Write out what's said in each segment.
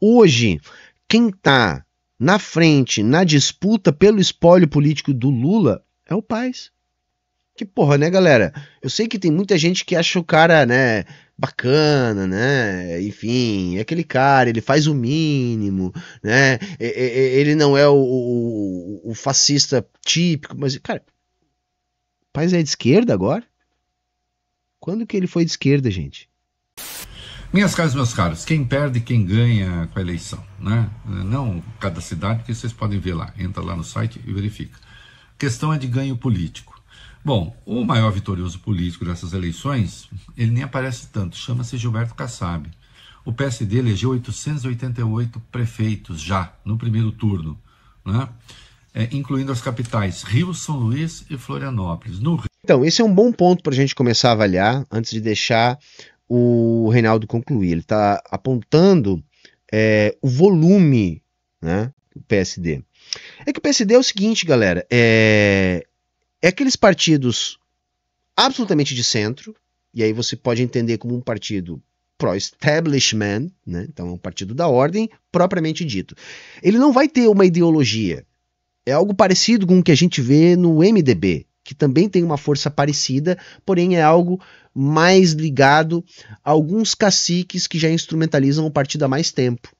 Hoje, quem está na frente, na disputa pelo espólio político do Lula, é o Paz. Que porra, né, galera? Eu sei que tem muita gente que acha o cara, né, bacana, né? Enfim, é aquele cara, ele faz o mínimo, né? Ele não é o, o, o fascista típico, mas, cara, Paz é de esquerda agora? Quando que ele foi de esquerda, gente? Minhas caras, meus caros, quem perde, quem ganha com a eleição, né? Não cada cidade, que vocês podem ver lá. Entra lá no site e verifica. A questão é de ganho político. Bom, o maior vitorioso político dessas eleições, ele nem aparece tanto, chama-se Gilberto Kassab. O PSD elegeu 888 prefeitos já no primeiro turno, né? É, incluindo as capitais Rio, São Luís e Florianópolis. No... Então, esse é um bom ponto para a gente começar a avaliar, antes de deixar o Reinaldo concluir. Ele está apontando é, o volume né, do PSD. É que o PSD é o seguinte, galera: é, é aqueles partidos absolutamente de centro, e aí você pode entender como um partido pro-establishment, né? então é um partido da ordem propriamente dito. Ele não vai ter uma ideologia. É algo parecido com o que a gente vê no MDB, que também tem uma força parecida, porém é algo mais ligado a alguns caciques que já instrumentalizam o partido há mais tempo.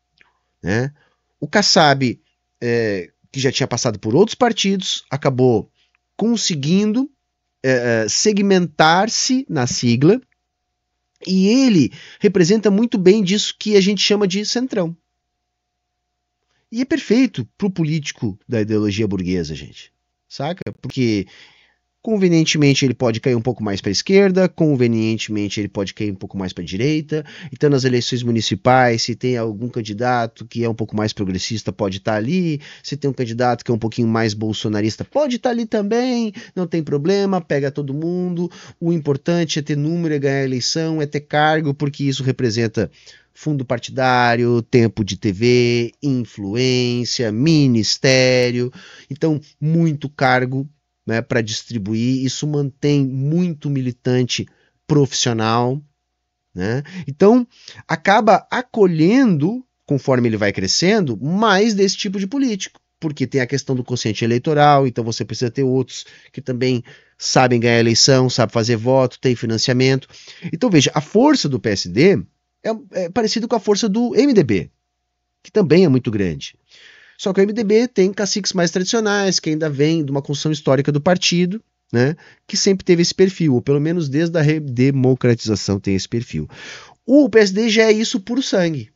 Né? O Kassab, é, que já tinha passado por outros partidos, acabou conseguindo é, é segmentar-se na sigla, e ele representa muito bem disso que a gente chama de centrão. E é perfeito para o político da ideologia burguesa, gente. Saca? Porque Convenientemente ele pode cair um pouco mais para a esquerda, convenientemente ele pode cair um pouco mais para a direita. Então, nas eleições municipais, se tem algum candidato que é um pouco mais progressista, pode estar tá ali. Se tem um candidato que é um pouquinho mais bolsonarista, pode estar tá ali também. Não tem problema, pega todo mundo. O importante é ter número, é ganhar a eleição, é ter cargo, porque isso representa fundo partidário, tempo de TV, influência, ministério. Então, muito cargo né, para distribuir. Isso mantém muito militante profissional. Né? Então, acaba acolhendo, conforme ele vai crescendo, mais desse tipo de político. Porque tem a questão do consciente eleitoral, então você precisa ter outros que também sabem ganhar eleição, sabem fazer voto, tem financiamento. Então, veja, a força do PSD é, é parecida com a força do MDB, que também é muito grande. Só que o MDB tem caciques mais tradicionais, que ainda vem de uma construção histórica do partido, né, que sempre teve esse perfil, ou pelo menos desde a democratização tem esse perfil. O PSD já é isso puro sangue.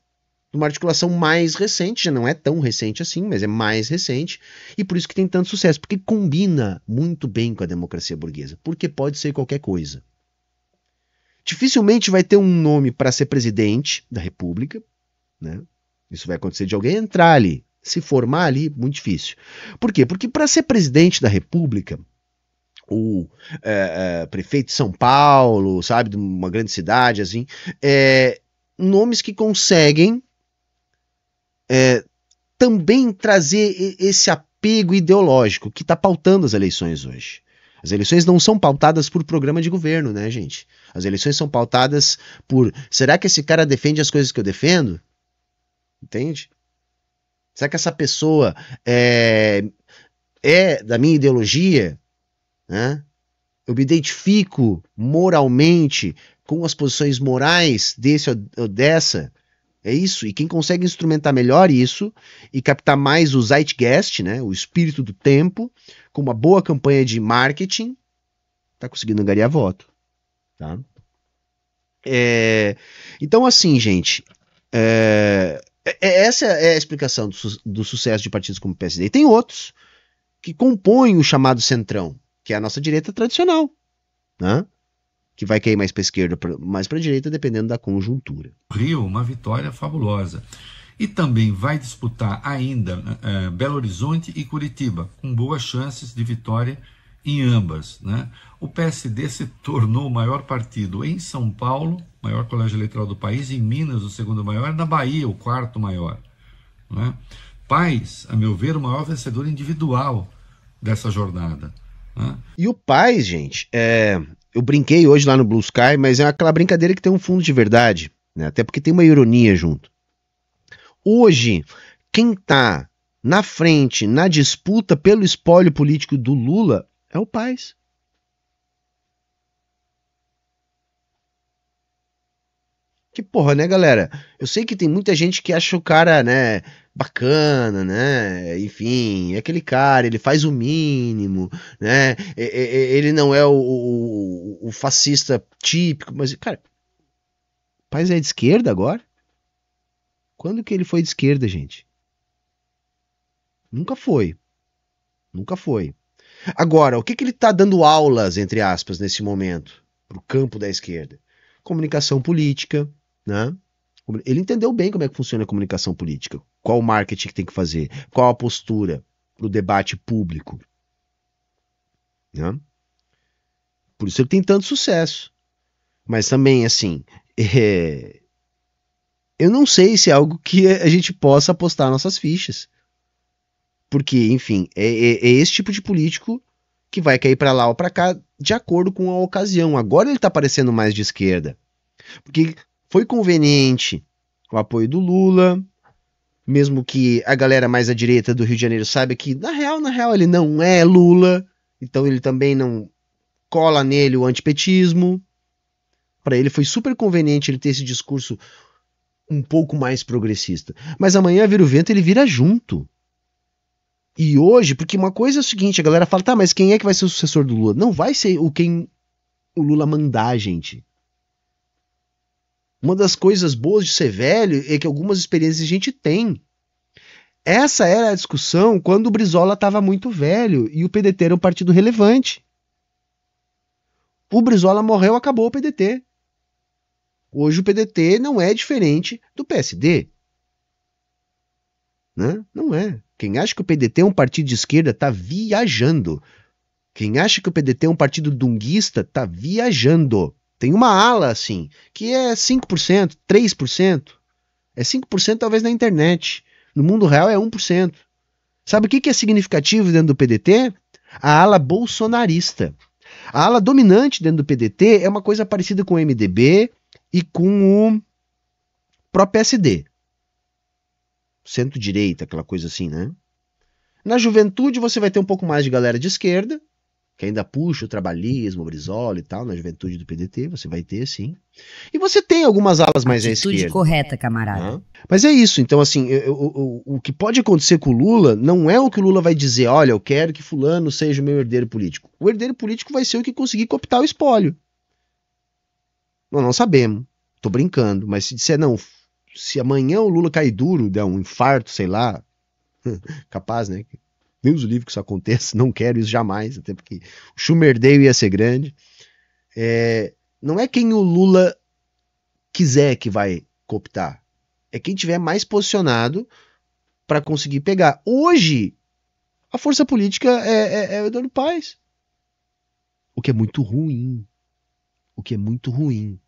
Uma articulação mais recente, já não é tão recente assim, mas é mais recente, e por isso que tem tanto sucesso, porque combina muito bem com a democracia burguesa, porque pode ser qualquer coisa. Dificilmente vai ter um nome para ser presidente da República, né? Isso vai acontecer de alguém entrar ali, se formar ali, muito difícil. Por quê? Porque para ser presidente da República, ou é, é, prefeito de São Paulo, sabe, de uma grande cidade, assim, é, nomes que conseguem é, também trazer esse apego ideológico que está pautando as eleições hoje. As eleições não são pautadas por programa de governo, né, gente? As eleições são pautadas por será que esse cara defende as coisas que eu defendo? Entende? Será que essa pessoa é, é da minha ideologia? Né? Eu me identifico moralmente com as posições morais desse ou dessa? É isso. E quem consegue instrumentar melhor isso e captar mais o zeitgeist, né, o espírito do tempo, com uma boa campanha de marketing, tá conseguindo angariar voto. Tá? É, então, assim, gente, é, é, é, essa é a explicação do, su do, sucesso de partidos como o PSD. E tem outros que compõem o chamado centrão, que é a nossa direita tradicional, né? que vai cair mais para esquerda, mais para direita, dependendo da conjuntura. Rio, uma vitória fabulosa. E também vai disputar ainda é, Belo Horizonte e Curitiba, com boas chances de vitória em ambas. Né? O PSD se tornou o maior partido em São Paulo, maior colégio eleitoral do país, em Minas, o segundo maior, na Bahia, o quarto maior. Né? Paz, a meu ver, o maior vencedor individual dessa jornada. Né? E o Paz, gente, é... eu brinquei hoje lá no Blue Sky, mas é aquela brincadeira que tem um fundo de verdade, né? até porque tem uma ironia junto. Hoje, quem está na frente, na disputa pelo espólio político do Lula, é o Paz. Que porra, né, galera? Eu sei que tem muita gente que acha o cara, né, bacana, né? Enfim, é aquele cara, ele faz o mínimo, né? Ele não é o, o, o fascista típico, mas, cara, o Paz é de esquerda agora? Quando que ele foi de esquerda, gente? Nunca foi. Nunca foi. Agora, o que, que ele está dando aulas, entre aspas, nesse momento, para o campo da esquerda? Comunicação política, né? Ele entendeu bem como é que funciona a comunicação política, qual o marketing que tem que fazer, qual a postura para o debate público. Né? Por isso ele tem tanto sucesso. Mas também, assim, é... eu não sei se é algo que a gente possa apostar nossas fichas. Porque, enfim, é, é, é esse tipo de político que vai cair para lá ou para cá de acordo com a ocasião. Agora ele está parecendo mais de esquerda. Porque foi conveniente o apoio do Lula, mesmo que a galera mais à direita do Rio de Janeiro saiba que, na real, na real, ele não é Lula, então ele também não cola nele o antipetismo. Para ele foi super conveniente ele ter esse discurso um pouco mais progressista. Mas amanhã vira o vento, ele vira junto. E hoje, porque uma coisa é o seguinte, a galera fala, tá, mas quem é que vai ser o sucessor do Lula? Não vai ser o quem o Lula mandar, gente. Uma das coisas boas de ser velho é que algumas experiências a gente tem. Essa era a discussão quando o Brizola estava muito velho e o PDT era um partido relevante. O Brizola morreu, acabou o PDT. Hoje o PDT não é diferente do PSD. Né? Não é. Quem acha que o PDT é um partido de esquerda está viajando. Quem acha que o PDT é um partido dunguista está viajando. Tem uma ala assim, que é 5%, 3%. É 5% talvez na internet. No mundo real é 1%. Sabe o que, que é significativo dentro do PDT? A ala bolsonarista. A ala dominante dentro do PDT é uma coisa parecida com o MDB e com o próprio PSD centro-direita, aquela coisa assim, né? Na juventude você vai ter um pouco mais de galera de esquerda, que ainda puxa o trabalhismo, o brizola e tal, na juventude do PDT, você vai ter sim. E você tem algumas alas mais Atitude à esquerda. correta, camarada. Né? Mas é isso, então assim, eu, eu, eu, o que pode acontecer com o Lula não é o que o Lula vai dizer, olha, eu quero que fulano seja o meu herdeiro político. O herdeiro político vai ser o que conseguir cooptar o espólio. Nós não sabemos, tô brincando, mas se disser não, se amanhã o Lula cair duro, der um infarto, sei lá, capaz, né? Deus o livre que isso aconteça, não quero isso jamais, até porque o Schumerdeio ia ser grande. É, não é quem o Lula quiser que vai cooptar, é quem tiver mais posicionado para conseguir pegar. Hoje, a força política é, é, é o Eduardo Paz. o que é muito ruim, o que é muito ruim.